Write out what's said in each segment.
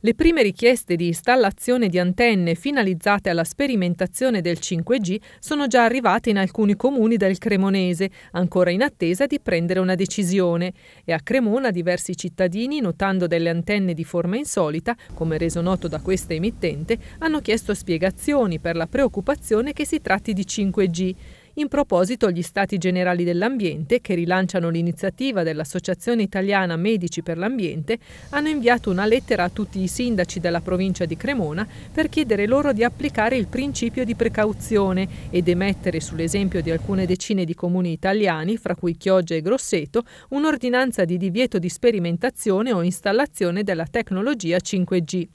Le prime richieste di installazione di antenne finalizzate alla sperimentazione del 5G sono già arrivate in alcuni comuni del Cremonese, ancora in attesa di prendere una decisione. E a Cremona diversi cittadini, notando delle antenne di forma insolita, come reso noto da questa emittente, hanno chiesto spiegazioni per la preoccupazione che si tratti di 5G. In proposito, gli Stati Generali dell'Ambiente, che rilanciano l'iniziativa dell'Associazione Italiana Medici per l'Ambiente, hanno inviato una lettera a tutti i sindaci della provincia di Cremona per chiedere loro di applicare il principio di precauzione ed emettere sull'esempio di alcune decine di comuni italiani, fra cui Chioggia e Grosseto, un'ordinanza di divieto di sperimentazione o installazione della tecnologia 5G.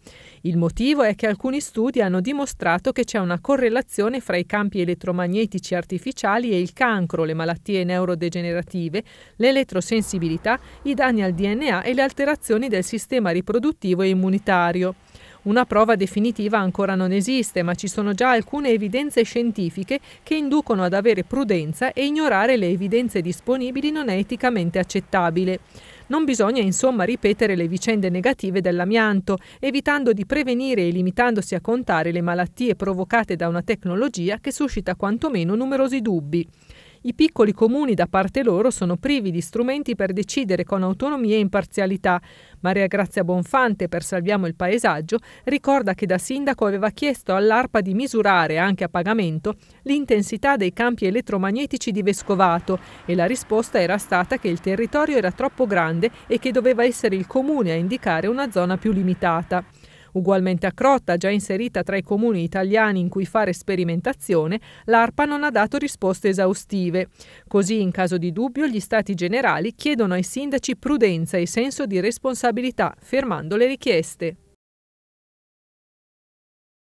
Il motivo è che alcuni studi hanno dimostrato che c'è una correlazione fra i campi elettromagnetici artificiali e il cancro, le malattie neurodegenerative, l'elettrosensibilità, i danni al DNA e le alterazioni del sistema riproduttivo e immunitario. Una prova definitiva ancora non esiste, ma ci sono già alcune evidenze scientifiche che inducono ad avere prudenza e ignorare le evidenze disponibili non è eticamente accettabile. Non bisogna insomma ripetere le vicende negative dell'amianto, evitando di prevenire e limitandosi a contare le malattie provocate da una tecnologia che suscita quantomeno numerosi dubbi. I piccoli comuni da parte loro sono privi di strumenti per decidere con autonomia e imparzialità. Maria Grazia Bonfante, per Salviamo il Paesaggio, ricorda che da sindaco aveva chiesto all'ARPA di misurare, anche a pagamento, l'intensità dei campi elettromagnetici di Vescovato e la risposta era stata che il territorio era troppo grande e che doveva essere il comune a indicare una zona più limitata. Ugualmente a Crotta, già inserita tra i comuni italiani in cui fare sperimentazione, l'ARPA non ha dato risposte esaustive. Così, in caso di dubbio, gli Stati Generali chiedono ai sindaci prudenza e senso di responsabilità, fermando le richieste.